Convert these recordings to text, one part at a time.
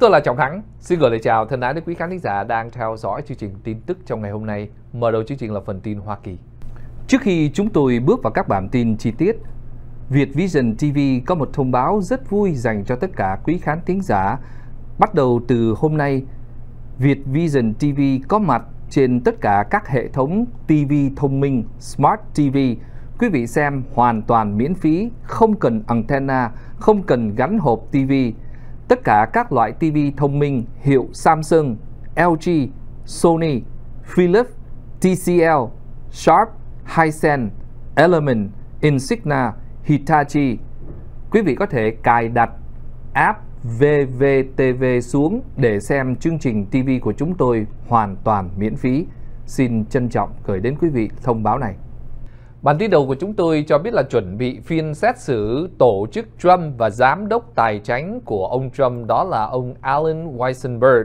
tôi là Trọng Thắng. Xin gửi lời chào thân ái đến quý khán thính giả đang theo dõi chương trình tin tức trong ngày hôm nay. Mở đầu chương trình là phần tin Hoa Kỳ. Trước khi chúng tôi bước vào các bản tin chi tiết, Việt Vision TV có một thông báo rất vui dành cho tất cả quý khán thính giả. Bắt đầu từ hôm nay, Việt Vision TV có mặt trên tất cả các hệ thống TV thông minh Smart TV. Quý vị xem hoàn toàn miễn phí, không cần antenna, không cần gắn hộp TV Tất cả các loại TV thông minh hiệu Samsung, LG, Sony, Philips, TCL, Sharp, Hisense, Element, Insignia, Hitachi. Quý vị có thể cài đặt app VVTV xuống để xem chương trình TV của chúng tôi hoàn toàn miễn phí. Xin trân trọng gửi đến quý vị thông báo này. Bản tin đầu của chúng tôi cho biết là chuẩn bị phiên xét xử tổ chức Trump và giám đốc tài chính của ông Trump đó là ông Alan Weisenberg.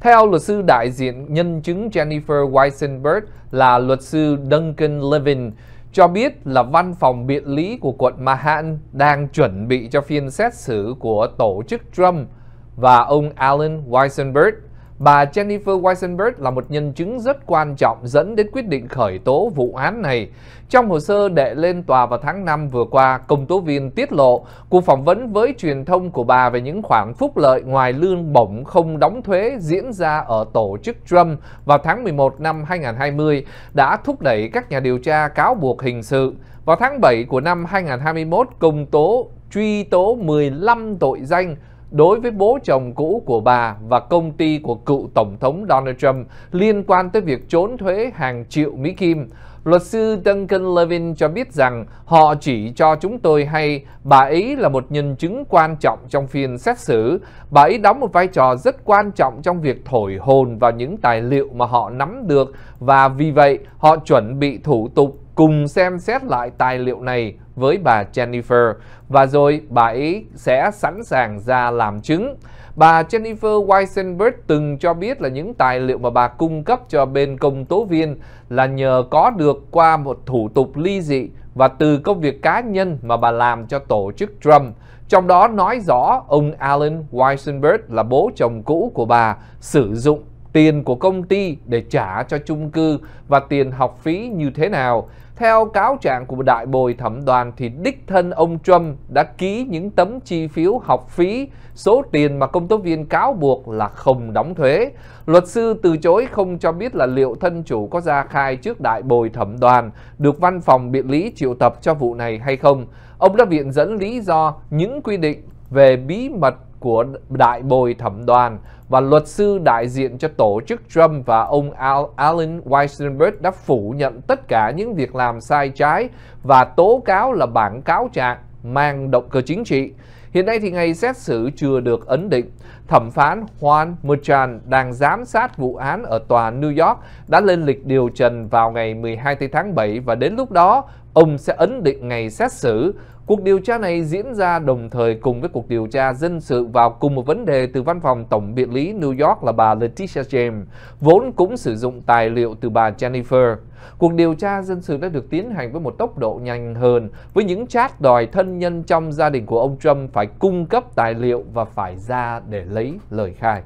Theo luật sư đại diện nhân chứng Jennifer Weisenberg là luật sư Duncan Levin cho biết là văn phòng biện lý của quận Manhattan đang chuẩn bị cho phiên xét xử của tổ chức Trump và ông Alan Weisenberg Bà Jennifer Weisenberg là một nhân chứng rất quan trọng dẫn đến quyết định khởi tố vụ án này. Trong hồ sơ đệ lên tòa vào tháng 5 vừa qua, công tố viên tiết lộ cuộc phỏng vấn với truyền thông của bà về những khoản phúc lợi ngoài lương bổng không đóng thuế diễn ra ở tổ chức Trump vào tháng 11 năm 2020 đã thúc đẩy các nhà điều tra cáo buộc hình sự. Vào tháng 7 của năm 2021, công tố truy tố 15 tội danh đối với bố chồng cũ của bà và công ty của cựu Tổng thống Donald Trump liên quan tới việc trốn thuế hàng triệu Mỹ Kim. Luật sư Duncan Levin cho biết rằng họ chỉ cho chúng tôi hay bà ấy là một nhân chứng quan trọng trong phiên xét xử. Bà ấy đóng một vai trò rất quan trọng trong việc thổi hồn vào những tài liệu mà họ nắm được và vì vậy họ chuẩn bị thủ tục cùng xem xét lại tài liệu này với bà Jennifer và rồi bà ấy sẽ sẵn sàng ra làm chứng. Bà Jennifer Weisenberg từng cho biết là những tài liệu mà bà cung cấp cho bên công tố viên là nhờ có được qua một thủ tục ly dị và từ công việc cá nhân mà bà làm cho tổ chức Trump. Trong đó nói rõ ông Alan Weisenberg là bố chồng cũ của bà sử dụng tiền của công ty để trả cho chung cư và tiền học phí như thế nào. Theo cáo trạng của đại bồi thẩm đoàn thì đích thân ông Trump đã ký những tấm chi phiếu học phí, số tiền mà công tố viên cáo buộc là không đóng thuế. Luật sư từ chối không cho biết là liệu thân chủ có ra khai trước đại bồi thẩm đoàn được văn phòng biện lý triệu tập cho vụ này hay không. Ông đã viện dẫn lý do những quy định về bí mật của đại bồi thẩm đoàn và luật sư đại diện cho tổ chức Trump và ông Al Allen Weisenberg đã phủ nhận tất cả những việc làm sai trái và tố cáo là bản cáo trạng mang động cơ chính trị. Hiện nay thì ngày xét xử chưa được ấn định. Thẩm phán Juan Merchan đang giám sát vụ án ở tòa New York đã lên lịch điều trần vào ngày 12 tháng 7 và đến lúc đó ông sẽ ấn định ngày xét xử. Cuộc điều tra này diễn ra đồng thời cùng với cuộc điều tra dân sự vào cùng một vấn đề từ văn phòng tổng biện lý New York là bà Letitia James, vốn cũng sử dụng tài liệu từ bà Jennifer. Cuộc điều tra dân sự đã được tiến hành với một tốc độ nhanh hơn, với những chat đòi thân nhân trong gia đình của ông Trump phải cung cấp tài liệu và phải ra để lấy lời khai.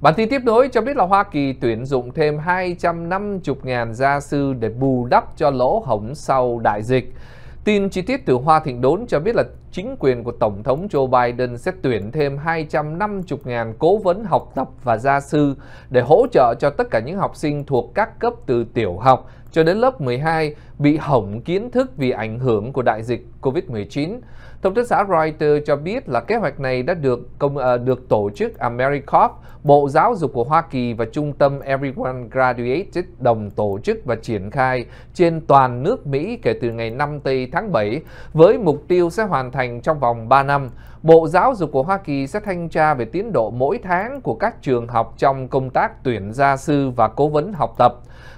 Bản tin tiếp nối cho biết là Hoa Kỳ tuyển dụng thêm 250.000 gia sư để bù đắp cho lỗ hổng sau đại dịch. Tin chi tiết từ Hoa Thịnh Đốn cho biết là chính quyền của Tổng thống Joe Biden sẽ tuyển thêm 250.000 cố vấn học tập và gia sư để hỗ trợ cho tất cả những học sinh thuộc các cấp từ tiểu học cho đến lớp 12 bị hỏng kiến thức vì ảnh hưởng của đại dịch COVID-19. Thông tin xã Reuters cho biết là kế hoạch này đã được công uh, được tổ chức AmeriCorp, Bộ Giáo dục của Hoa Kỳ và Trung tâm Everyone Graduated đồng tổ chức và triển khai trên toàn nước Mỹ kể từ ngày 5 tây tháng 7 với mục tiêu sẽ hoàn thành trong vòng 3 năm. Bộ Giáo dục của Hoa Kỳ sẽ thanh tra về tiến độ mỗi tháng của các trường học trong công tác tuyển gia sư và cố vấn học tập.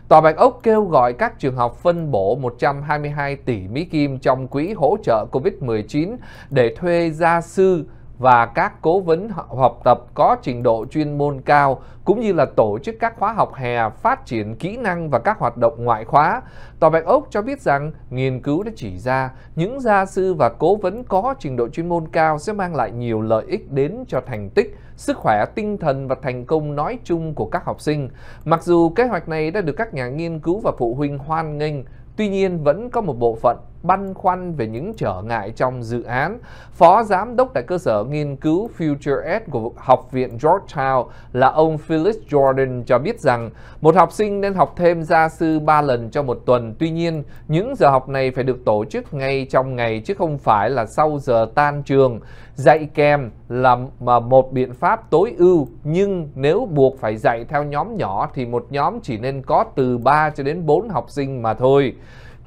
Tòa Bạch Ốc kêu gọi các trường học phân bổ 122 tỷ Mỹ Kim trong quỹ hỗ trợ COVID-19 để thuê gia sư và các cố vấn học tập có trình độ chuyên môn cao cũng như là tổ chức các khóa học hè phát triển kỹ năng và các hoạt động ngoại khóa. Tòa Bạch Ốc cho biết rằng nghiên cứu đã chỉ ra những gia sư và cố vấn có trình độ chuyên môn cao sẽ mang lại nhiều lợi ích đến cho thành tích, sức khỏe tinh thần và thành công nói chung của các học sinh. Mặc dù kế hoạch này đã được các nhà nghiên cứu và phụ huynh hoan nghênh, Tuy nhiên vẫn có một bộ phận băn khoăn về những trở ngại trong dự án. Phó giám đốc tại cơ sở nghiên cứu Future Ed của Học viện Georgetown là ông Phyllis Jordan cho biết rằng một học sinh nên học thêm gia sư 3 lần trong một tuần. Tuy nhiên, những giờ học này phải được tổ chức ngay trong ngày chứ không phải là sau giờ tan trường. Dạy kèm là mà một biện pháp tối ưu nhưng nếu buộc phải dạy theo nhóm nhỏ thì một nhóm chỉ nên có từ 3 cho đến 4 học sinh mà thôi.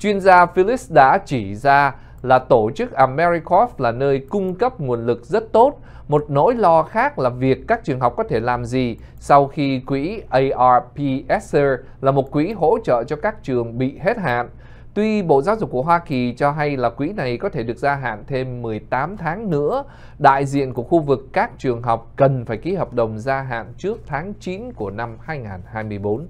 Chuyên gia Phyllis đã chỉ ra là tổ chức AmeriCorps là nơi cung cấp nguồn lực rất tốt. Một nỗi lo khác là việc các trường học có thể làm gì sau khi quỹ ARPSR là một quỹ hỗ trợ cho các trường bị hết hạn. Tuy Bộ Giáo dục của Hoa Kỳ cho hay là quỹ này có thể được gia hạn thêm 18 tháng nữa, đại diện của khu vực các trường học cần phải ký hợp đồng gia hạn trước tháng 9 của năm 2024.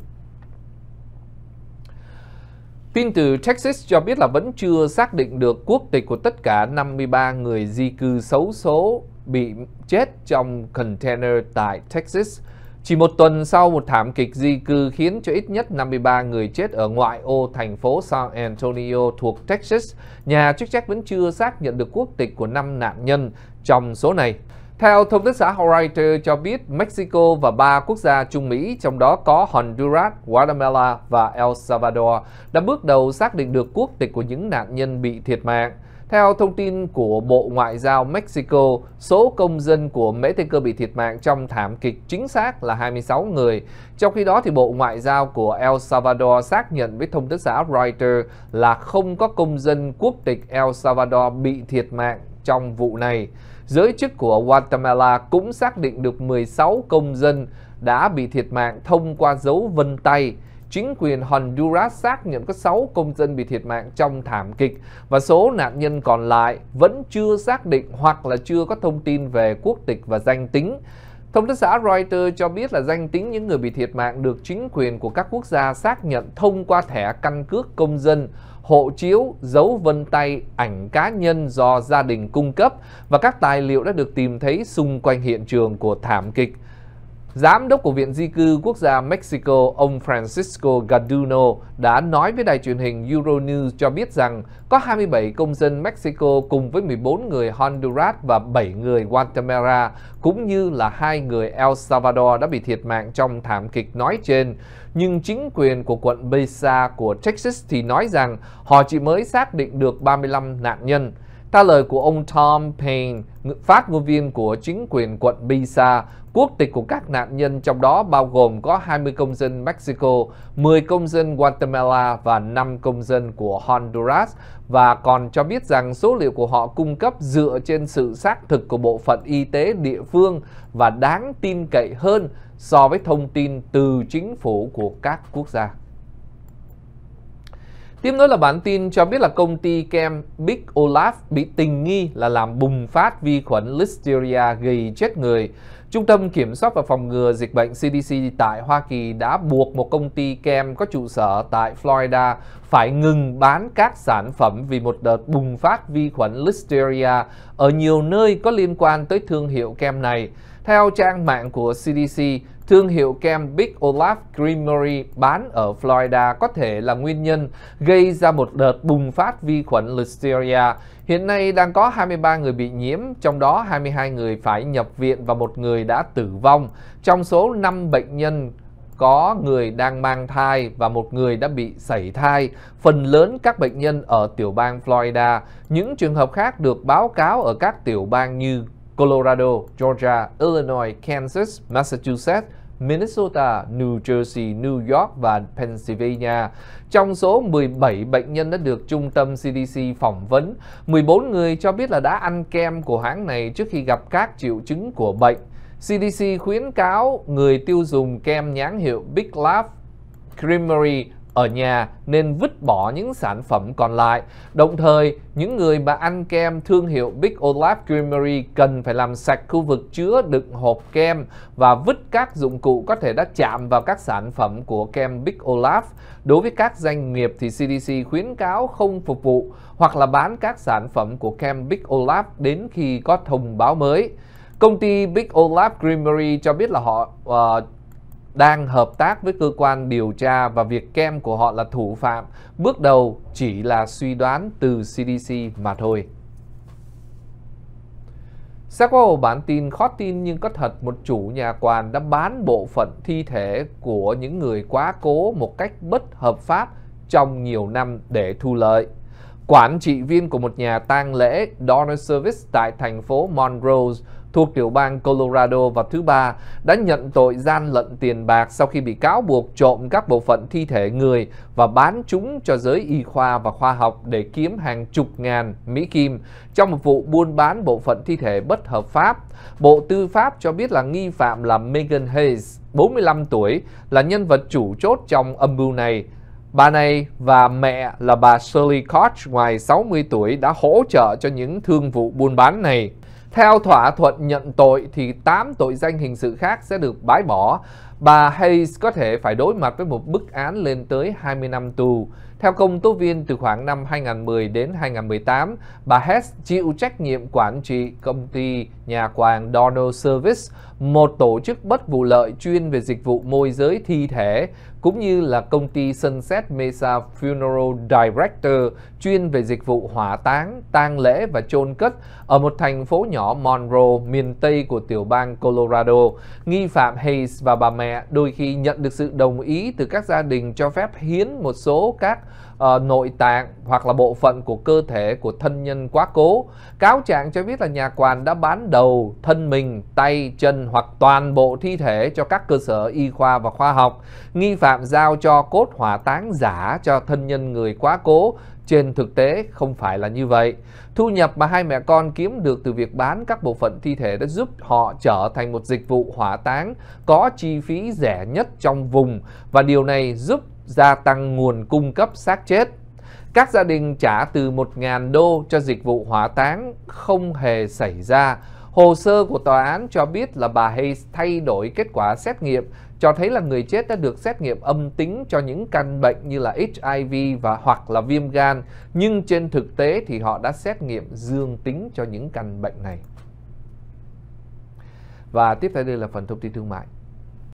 Tin từ Texas cho biết là vẫn chưa xác định được quốc tịch của tất cả 53 người di cư xấu số bị chết trong container tại Texas. Chỉ một tuần sau một thảm kịch di cư khiến cho ít nhất 53 người chết ở ngoại ô thành phố San Antonio thuộc Texas, nhà chức trách vẫn chưa xác nhận được quốc tịch của 5 nạn nhân trong số này. Theo thông tấn xã Reuters cho biết, Mexico và ba quốc gia Trung Mỹ, trong đó có Honduras, Guatemala và El Salvador, đã bước đầu xác định được quốc tịch của những nạn nhân bị thiệt mạng. Theo thông tin của Bộ Ngoại giao Mexico, số công dân của Mexico bị thiệt mạng trong thảm kịch chính xác là 26 người. Trong khi đó, thì Bộ Ngoại giao của El Salvador xác nhận với thông tấn xã Reuters là không có công dân quốc tịch El Salvador bị thiệt mạng trong vụ này. Giới chức của Guatemala cũng xác định được 16 công dân đã bị thiệt mạng thông qua dấu vân tay. Chính quyền Honduras xác nhận có 6 công dân bị thiệt mạng trong thảm kịch và số nạn nhân còn lại vẫn chưa xác định hoặc là chưa có thông tin về quốc tịch và danh tính. Thông tấn xã Reuters cho biết là danh tính những người bị thiệt mạng được chính quyền của các quốc gia xác nhận thông qua thẻ căn cước công dân hộ chiếu, dấu vân tay, ảnh cá nhân do gia đình cung cấp và các tài liệu đã được tìm thấy xung quanh hiện trường của thảm kịch Giám đốc của Viện Di cư Quốc gia Mexico, ông Francisco Garduno, đã nói với đài truyền hình Euronews cho biết rằng có 27 công dân Mexico cùng với 14 người Honduras và 7 người Guatemala, cũng như là hai người El Salvador đã bị thiệt mạng trong thảm kịch nói trên. Nhưng chính quyền của quận Mesa của Texas thì nói rằng họ chỉ mới xác định được 35 nạn nhân ta lời của ông Tom Payne, phát ngôn viên của chính quyền quận Bisa, quốc tịch của các nạn nhân trong đó bao gồm có 20 công dân Mexico, 10 công dân Guatemala và 5 công dân của Honduras và còn cho biết rằng số liệu của họ cung cấp dựa trên sự xác thực của bộ phận y tế địa phương và đáng tin cậy hơn so với thông tin từ chính phủ của các quốc gia. Tiếp nối là bản tin cho biết là công ty kem Big Olaf bị tình nghi là làm bùng phát vi khuẩn Listeria gây chết người. Trung tâm Kiểm soát và Phòng ngừa Dịch bệnh CDC tại Hoa Kỳ đã buộc một công ty kem có trụ sở tại Florida phải ngừng bán các sản phẩm vì một đợt bùng phát vi khuẩn Listeria ở nhiều nơi có liên quan tới thương hiệu kem này. Theo trang mạng của CDC, Thương hiệu kem Big Olaf Creamery bán ở Florida có thể là nguyên nhân gây ra một đợt bùng phát vi khuẩn Listeria. Hiện nay đang có 23 người bị nhiễm, trong đó 22 người phải nhập viện và một người đã tử vong. Trong số 5 bệnh nhân có người đang mang thai và một người đã bị sảy thai. Phần lớn các bệnh nhân ở tiểu bang Florida. Những trường hợp khác được báo cáo ở các tiểu bang như Colorado, Georgia, Illinois, Kansas, Massachusetts, Minnesota, New Jersey, New York và Pennsylvania. Trong số 17 bệnh nhân đã được trung tâm CDC phỏng vấn, 14 người cho biết là đã ăn kem của hãng này trước khi gặp các triệu chứng của bệnh. CDC khuyến cáo người tiêu dùng kem nhãn hiệu Big Lab Creamery ở nhà nên vứt bỏ những sản phẩm còn lại. Đồng thời, những người mà ăn kem thương hiệu Big Olaf Creamery cần phải làm sạch khu vực chứa đựng hộp kem và vứt các dụng cụ có thể đã chạm vào các sản phẩm của kem Big Olaf. Đối với các doanh nghiệp thì CDC khuyến cáo không phục vụ hoặc là bán các sản phẩm của kem Big Olaf đến khi có thông báo mới. Công ty Big Olaf Creamery cho biết là họ uh, đang hợp tác với cơ quan điều tra và việc kem của họ là thủ phạm bước đầu chỉ là suy đoán từ CDC mà thôi. Sẽ có một bản tin khó tin nhưng có thật một chủ nhà quan đã bán bộ phận thi thể của những người quá cố một cách bất hợp pháp trong nhiều năm để thu lợi. Quản trị viên của một nhà tang lễ Donor Service tại thành phố Montrose thuộc tiểu bang Colorado và thứ ba đã nhận tội gian lận tiền bạc sau khi bị cáo buộc trộm các bộ phận thi thể người và bán chúng cho giới y khoa và khoa học để kiếm hàng chục ngàn Mỹ Kim trong một vụ buôn bán bộ phận thi thể bất hợp pháp. Bộ Tư pháp cho biết là nghi phạm là Megan Hayes, 45 tuổi, là nhân vật chủ chốt trong âm mưu này. Bà này và mẹ là bà Shirley Koch ngoài 60 tuổi đã hỗ trợ cho những thương vụ buôn bán này. Theo thỏa thuận nhận tội thì 8 tội danh hình sự khác sẽ được bãi bỏ. Bà Hayes có thể phải đối mặt với một bức án lên tới 20 năm tù. Theo công tố viên, từ khoảng năm 2010 đến 2018, bà Hess chịu trách nhiệm quản trị công ty nhà quàng Donald Service, một tổ chức bất vụ lợi chuyên về dịch vụ môi giới thi thể, cũng như là công ty Sunset Mesa Funeral Director chuyên về dịch vụ hỏa táng, tang lễ và chôn cất ở một thành phố nhỏ Monroe, miền Tây của tiểu bang Colorado. Nghi phạm Hayes và bà mẹ đôi khi nhận được sự đồng ý từ các gia đình cho phép hiến một số các uh, nội tạng hoặc là bộ phận của cơ thể của thân nhân quá cố. Cáo trạng cho biết là nhà quản đã bán đầu, thân mình, tay, chân hoặc toàn bộ thi thể cho các cơ sở y khoa và khoa học. Nghi phạm giao cho cốt hỏa táng giả cho thân nhân người quá cố trên thực tế không phải là như vậy. Thu nhập mà hai mẹ con kiếm được từ việc bán các bộ phận thi thể đã giúp họ trở thành một dịch vụ hỏa táng có chi phí rẻ nhất trong vùng và điều này giúp gia tăng nguồn cung cấp xác chết. Các gia đình trả từ 1.000 đô cho dịch vụ hỏa táng không hề xảy ra. Hồ sơ của tòa án cho biết là bà Hayes thay đổi kết quả xét nghiệm, cho thấy là người chết đã được xét nghiệm âm tính cho những căn bệnh như là HIV và hoặc là viêm gan, nhưng trên thực tế thì họ đã xét nghiệm dương tính cho những căn bệnh này. Và tiếp theo đây là phần thông tin thương mại.